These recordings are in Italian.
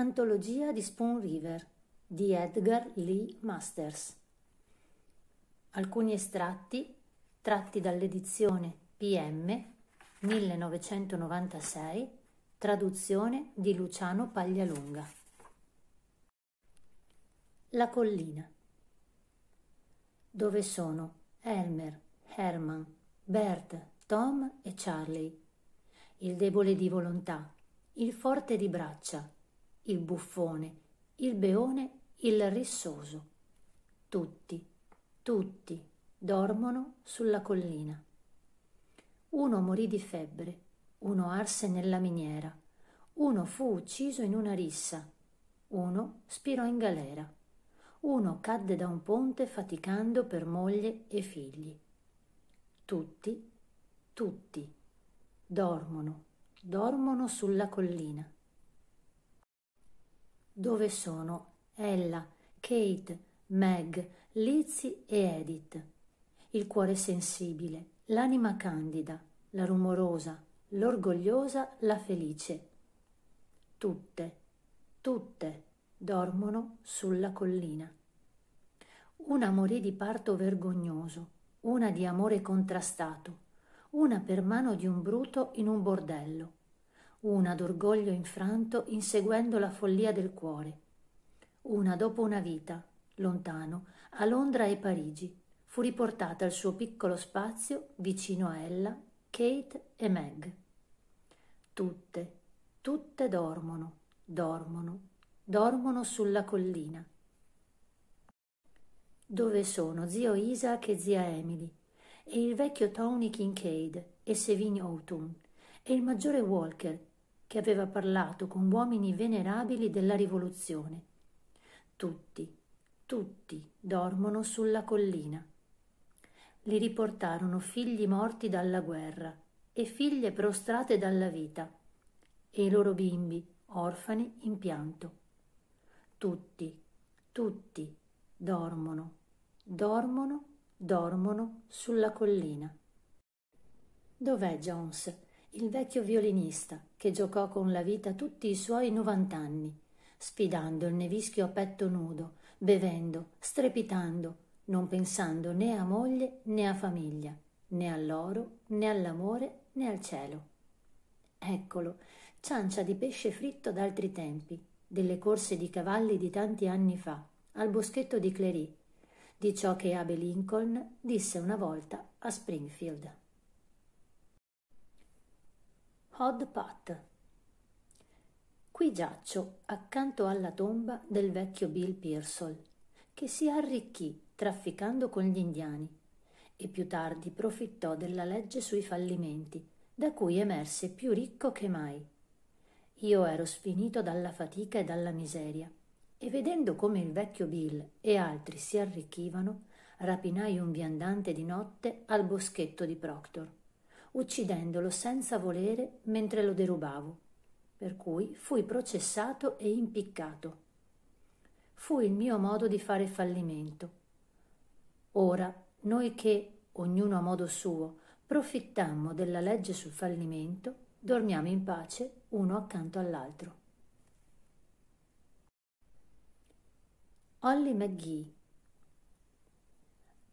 Antologia di Spoon River di Edgar Lee Masters. Alcuni estratti tratti dall'edizione PM 1996, traduzione di Luciano Paglialunga. La collina. Dove sono Elmer, Herman, Bert, Tom e Charlie. Il debole di volontà, il forte di braccia il buffone, il beone, il rissoso. Tutti, tutti dormono sulla collina. Uno morì di febbre, uno arse nella miniera, uno fu ucciso in una rissa, uno spirò in galera, uno cadde da un ponte faticando per moglie e figli. Tutti, tutti dormono, dormono sulla collina dove sono Ella, Kate, Meg, Lizzie e Edith. Il cuore sensibile, l'anima candida, la rumorosa, l'orgogliosa, la felice. Tutte, tutte dormono sulla collina. Una morì di parto vergognoso, una di amore contrastato, una per mano di un bruto in un bordello, una d'orgoglio infranto inseguendo la follia del cuore, una dopo una vita, lontano, a Londra e Parigi, fu riportata al suo piccolo spazio vicino a ella, Kate e Meg. Tutte, tutte dormono, dormono, dormono sulla collina. Dove sono zio Isaac e zia Emily, e il vecchio Tony Kincaid e Sevign Autumn, e il maggiore Walker, che aveva parlato con uomini venerabili della rivoluzione. Tutti, tutti dormono sulla collina. Li riportarono figli morti dalla guerra e figlie prostrate dalla vita e i loro bimbi orfani in pianto. Tutti, tutti dormono, dormono, dormono sulla collina. Dov'è Jones? il vecchio violinista che giocò con la vita tutti i suoi novant'anni, sfidando il nevischio a petto nudo, bevendo, strepitando, non pensando né a moglie né a famiglia, né all'oro né all'amore né al cielo. Eccolo, ciancia di pesce fritto d'altri tempi, delle corse di cavalli di tanti anni fa, al boschetto di Clery, di ciò che Abe Lincoln disse una volta a Springfield. Hod Pat. Qui giaccio accanto alla tomba del vecchio Bill Pearsall, che si arricchì trafficando con gli indiani e più tardi profittò della legge sui fallimenti, da cui emerse più ricco che mai. Io ero sfinito dalla fatica e dalla miseria, e vedendo come il vecchio Bill e altri si arricchivano, rapinai un viandante di notte al boschetto di Proctor uccidendolo senza volere mentre lo derubavo, per cui fui processato e impiccato. Fu il mio modo di fare fallimento. Ora, noi che, ognuno a modo suo, profittammo della legge sul fallimento, dormiamo in pace uno accanto all'altro. Ollie McGee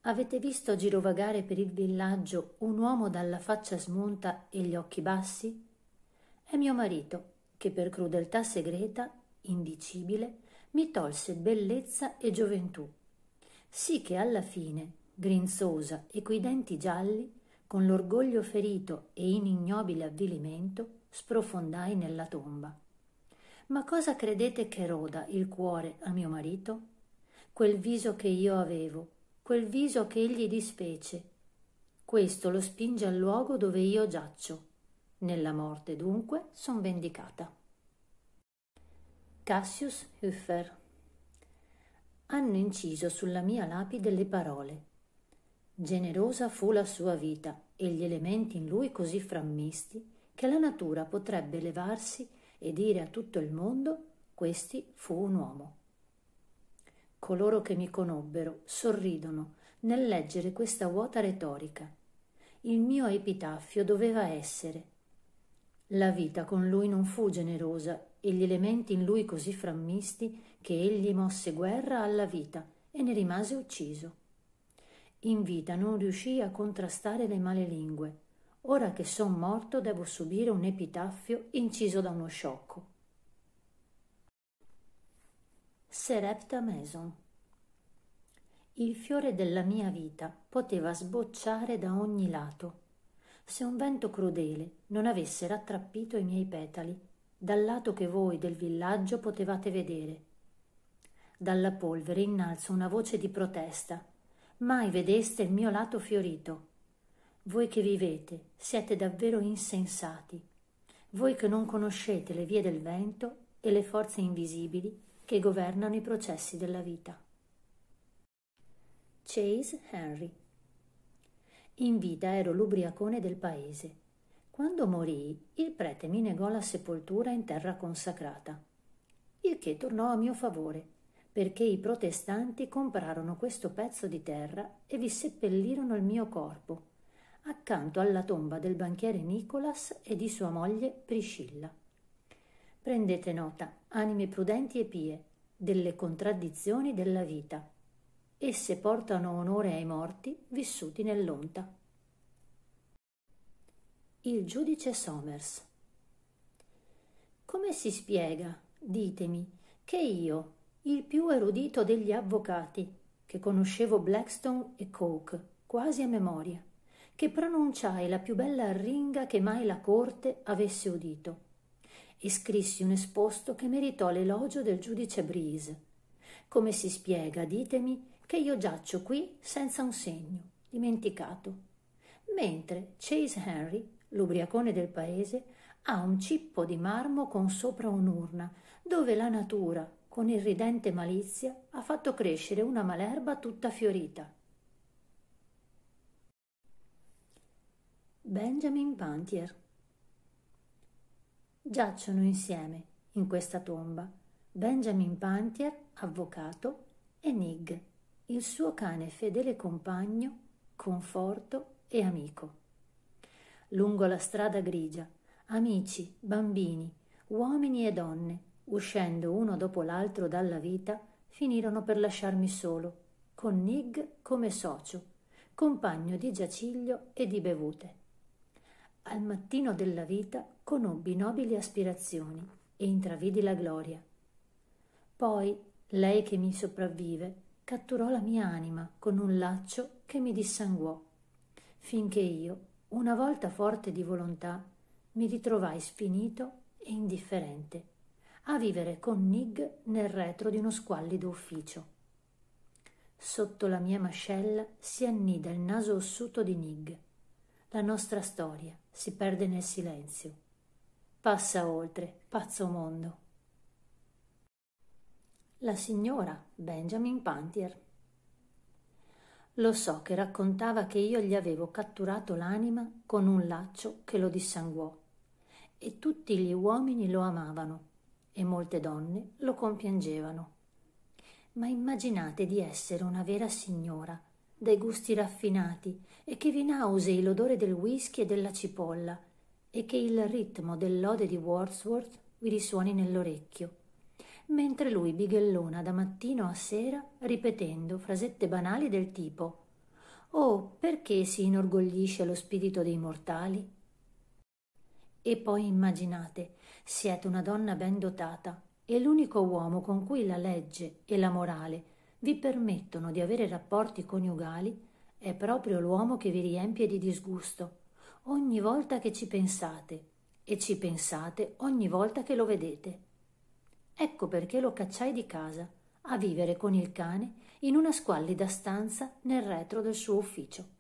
Avete visto girovagare per il villaggio un uomo dalla faccia smunta e gli occhi bassi? È mio marito, che per crudeltà segreta, indicibile, mi tolse bellezza e gioventù. Sì che alla fine, grinzosa e coi denti gialli, con l'orgoglio ferito e in ignobile avvilimento, sprofondai nella tomba. Ma cosa credete che roda il cuore a mio marito? Quel viso che io avevo, quel viso che egli dispece. Questo lo spinge al luogo dove io giaccio. Nella morte, dunque, son vendicata. Cassius Hüffer Hanno inciso sulla mia lapide le parole. Generosa fu la sua vita e gli elementi in lui così frammisti che la natura potrebbe levarsi e dire a tutto il mondo questi fu un uomo coloro che mi conobbero sorridono nel leggere questa vuota retorica. Il mio epitaffio doveva essere la vita con lui non fu generosa e gli elementi in lui così frammisti che egli mosse guerra alla vita e ne rimase ucciso. In vita non riuscii a contrastare le male lingue. Ora che son morto devo subire un epitaffio inciso da uno sciocco. Serepta Mason. Il fiore della mia vita poteva sbocciare da ogni lato, se un vento crudele non avesse rattrappito i miei petali dal lato che voi del villaggio potevate vedere. Dalla polvere innalzo una voce di protesta. Mai vedeste il mio lato fiorito. Voi che vivete siete davvero insensati. Voi che non conoscete le vie del vento e le forze invisibili che governano i processi della vita. Chase Henry In vita ero l'ubriacone del paese. Quando morii, il prete mi negò la sepoltura in terra consacrata, il che tornò a mio favore, perché i protestanti comprarono questo pezzo di terra e vi seppellirono il mio corpo, accanto alla tomba del banchiere Nicholas e di sua moglie Priscilla. Prendete nota, anime prudenti e pie, delle contraddizioni della vita. Esse portano onore ai morti vissuti nell'onta. Il giudice Somers. Come si spiega, ditemi, che io, il più erudito degli avvocati, che conoscevo Blackstone e Coke quasi a memoria, che pronunciai la più bella arringa che mai la corte avesse udito, scrissi un esposto che meritò l'elogio del giudice Breeze. Come si spiega, ditemi, che io giaccio qui senza un segno, dimenticato, mentre Chase Henry, l'ubriacone del paese, ha un cippo di marmo con sopra un'urna, dove la natura, con irridente malizia, ha fatto crescere una malerba tutta fiorita. Benjamin Pantier Giacciono insieme, in questa tomba, Benjamin Pantier, avvocato, e Nig, il suo cane fedele compagno, conforto e amico. Lungo la strada grigia, amici, bambini, uomini e donne, uscendo uno dopo l'altro dalla vita, finirono per lasciarmi solo, con Nig come socio, compagno di giaciglio e di bevute al mattino della vita conobbi nobili aspirazioni e intravidi la gloria. Poi lei che mi sopravvive catturò la mia anima con un laccio che mi dissanguò, finché io, una volta forte di volontà, mi ritrovai sfinito e indifferente a vivere con Nig nel retro di uno squallido ufficio. Sotto la mia mascella si annida il naso ossuto di Nig, la nostra storia, si perde nel silenzio. Passa oltre, pazzo mondo. La signora Benjamin Pantier. Lo so che raccontava che io gli avevo catturato l'anima con un laccio che lo dissanguò e tutti gli uomini lo amavano e molte donne lo compiangevano. Ma immaginate di essere una vera signora dai gusti raffinati e che vi nausei l'odore del whisky e della cipolla e che il ritmo dell'ode di Wordsworth vi risuoni nell'orecchio mentre lui bighellona da mattino a sera ripetendo frasette banali del tipo Oh, perché si inorgoglisce lo spirito dei mortali? E poi immaginate, siete una donna ben dotata e l'unico uomo con cui la legge e la morale vi permettono di avere rapporti coniugali è proprio l'uomo che vi riempie di disgusto ogni volta che ci pensate e ci pensate ogni volta che lo vedete. Ecco perché lo cacciai di casa a vivere con il cane in una squallida stanza nel retro del suo ufficio.